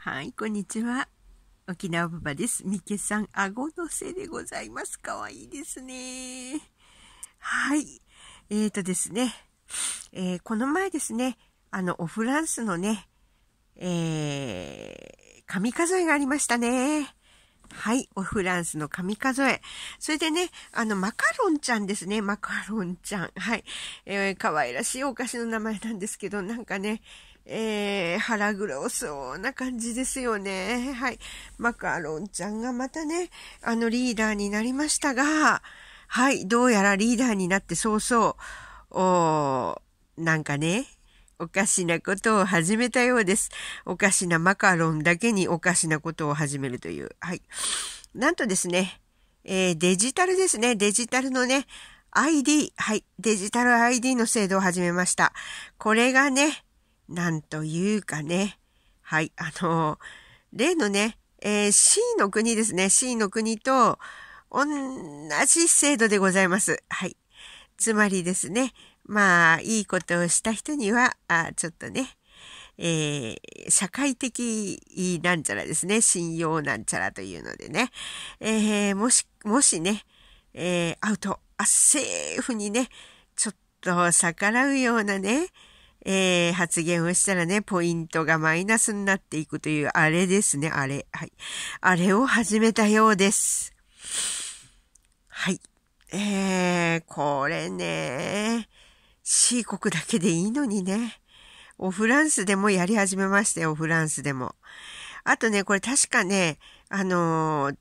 はい、こんにちは。沖縄パパです。みけさん、顎のせでございます。かわいいですね。はい。えーとですね、えー、この前ですね、あの、オフランスのね、えー、髪数えがありましたね。はい、オフランスの神数え。それでね、あの、マカロンちゃんですね、マカロンちゃん。はい。えー、可愛らしいお菓子の名前なんですけど、なんかね、えー、腹黒そうな感じですよね。はい。マカロンちゃんがまたね、あのリーダーになりましたが、はい、どうやらリーダーになって早々、おなんかね、おかしなことを始めたようです。おかしなマカロンだけにおかしなことを始めるという。はい。なんとですね、えー、デジタルですね。デジタルのね、ID。はい。デジタル ID の制度を始めました。これがね、なんというかね、はい、あの、例のね、えー、C の国ですね、C の国と同じ制度でございます。はい。つまりですね、まあ、いいことをした人には、あちょっとね、えー、社会的なんちゃらですね、信用なんちゃらというのでね、えー、もし、もしね、えー、アウト、あ、セーフにね、ちょっと逆らうようなね、えー、発言をしたらね、ポイントがマイナスになっていくという、あれですね、あれ。はい。あれを始めたようです。はい。えー、これね、C 国だけでいいのにね。オフランスでもやり始めましたよ、フランスでも。あとね、これ確かね、あのー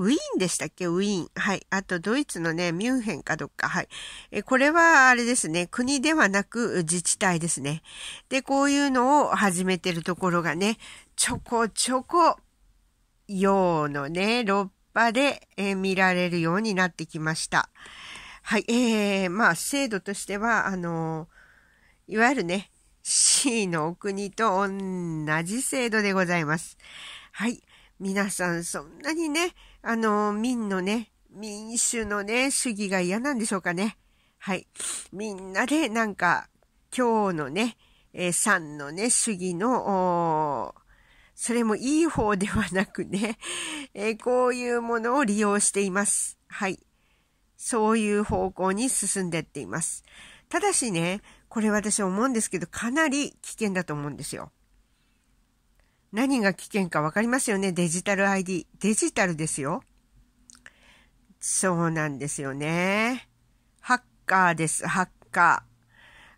ウィーンでしたっけウィーン。はい。あと、ドイツのね、ミュンヘンかどっか。はい。え、これは、あれですね。国ではなく自治体ですね。で、こういうのを始めてるところがね、ちょこちょこ、洋のね、六波で、え見られるようになってきました。はい。えー、まあ、制度としては、あのいわゆるね、C のお国と同じ制度でございます。はい。皆さんそんなにね、あの、民のね、民主のね、主義が嫌なんでしょうかね。はい。みんなでなんか、今日のね、えー、三のね、主義の、それもいい方ではなくね、えー、こういうものを利用しています。はい。そういう方向に進んでっています。ただしね、これ私思うんですけど、かなり危険だと思うんですよ。何が危険かわかりますよね。デジタル ID。デジタルですよ。そうなんですよね。ハッカーです。ハッカー。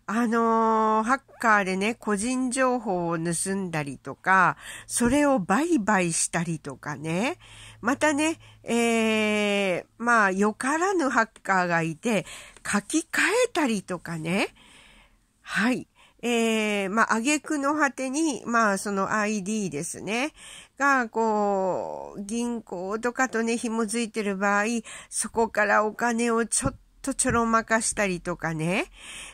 あのー、ハッカーでね、個人情報を盗んだりとか、それを売買したりとかね、またね、えー、まあ、よからぬハッカーがいて、書き換えたりとかね、はい。えー、まあ、挙句の果てに、まあ、その ID ですね、が、こう、銀行とかとね、紐づいてる場合、そこからお金をちょっととちょろまかしたりとかね、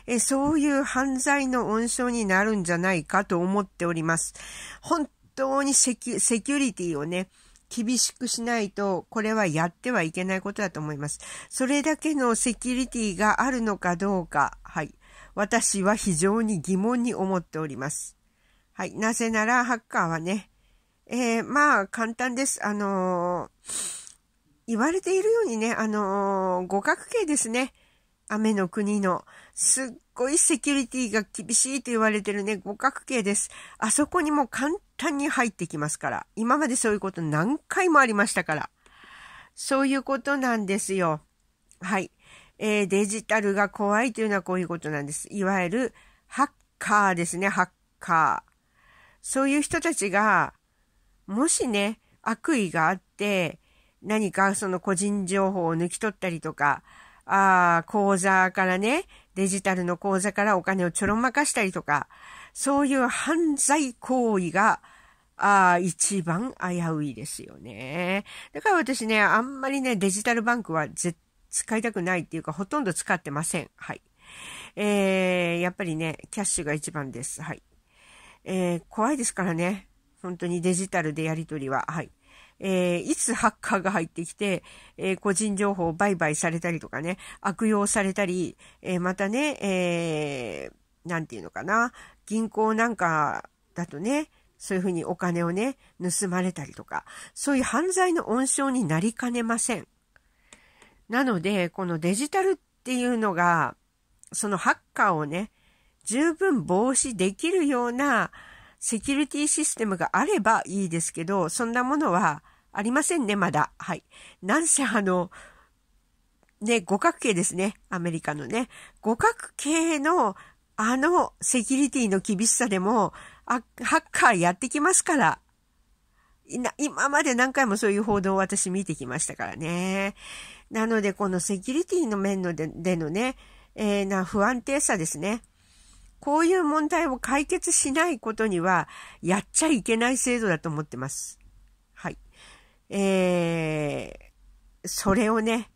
えそういう犯罪の温床になるんじゃないかと思っております。本当にセキュリティをね、厳しくしないと、これはやってはいけないことだと思います。それだけのセキュリティがあるのかどうか、はい。私は非常に疑問に思っております。はい。なぜなら、ハッカーはね、えー、まあ、簡単です。あのー、言われているようにね、あのー、五角形ですね。雨の国の、すっごいセキュリティが厳しいと言われてるね、五角形です。あそこにも簡単に入ってきますから。今までそういうこと何回もありましたから。そういうことなんですよ。はい。えー、デジタルが怖いというのはこういうことなんです。いわゆるハッカーですね、ハッカー。そういう人たちが、もしね、悪意があって、何かその個人情報を抜き取ったりとか、ああ、口座からね、デジタルの口座からお金をちょろまかしたりとか、そういう犯罪行為が、ああ、一番危ういですよね。だから私ね、あんまりね、デジタルバンクは絶使いたくないっていうか、ほとんど使ってません。はい。えー、やっぱりね、キャッシュが一番です。はい。えー、怖いですからね。本当にデジタルでやり取りは。はい。えー、いつハッカーが入ってきて、えー、個人情報を売買されたりとかね、悪用されたり、えー、またね、えー、なんていうのかな、銀行なんかだとね、そういうふうにお金をね、盗まれたりとか、そういう犯罪の温床になりかねません。なので、このデジタルっていうのが、そのハッカーをね、十分防止できるようなセキュリティシステムがあればいいですけど、そんなものはありませんね、まだ。はい。なんせあの、ね、五角形ですね。アメリカのね。五角形のあのセキュリティの厳しさでも、ハッカーやってきますから。今まで何回もそういう報道を私見てきましたからね。なので、このセキュリティの面のででのね、えー、な不安定さですね。こういう問題を解決しないことには、やっちゃいけない制度だと思ってます。はい。えー、それをね、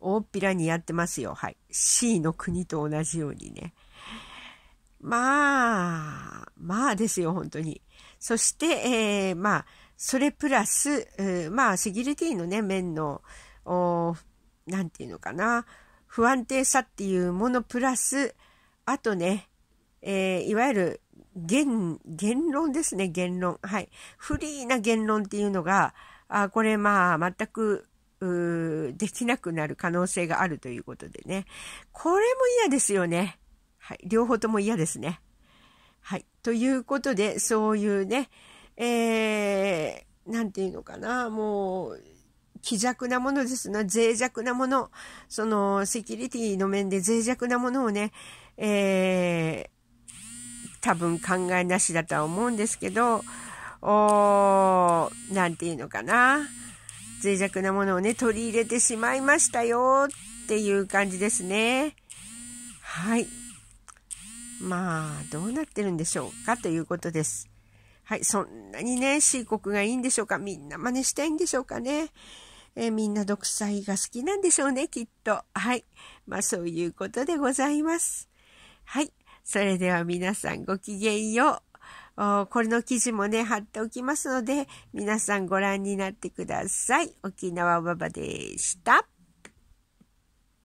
大っぴらにやってますよ。はい。C の国と同じようにね。まあ、まあですよ、本当に。そして、えー、まあ、それプラス、まあ、セキュリティのね、面の、何て言うのかな、不安定さっていうものプラス、あとね、えー、いわゆる言、言論ですね、言論。はい。フリーな言論っていうのが、あこれまあ全く、できなくなる可能性があるということでね。これも嫌ですよね。はい。両方とも嫌ですね。はい。ということで、そういうね、えー、て言うのかな、もう、気弱なものですな、脆弱なもの、その、セキュリティの面で脆弱なものをね、えー、多分考えなしだとは思うんですけど、おなんていうのかな。脆弱なものをね、取り入れてしまいましたよっていう感じですね。はい。まあ、どうなってるんでしょうかということです。はい、そんなにね、C 国がいいんでしょうかみんな真似したいんでしょうかねえー、みんな独裁が好きなんでしょうね、きっと。はい。まあそういうことでございます。はい。それでは皆さんごきげんよう。これの記事もね、貼っておきますので、皆さんご覧になってください。沖縄ばばでした。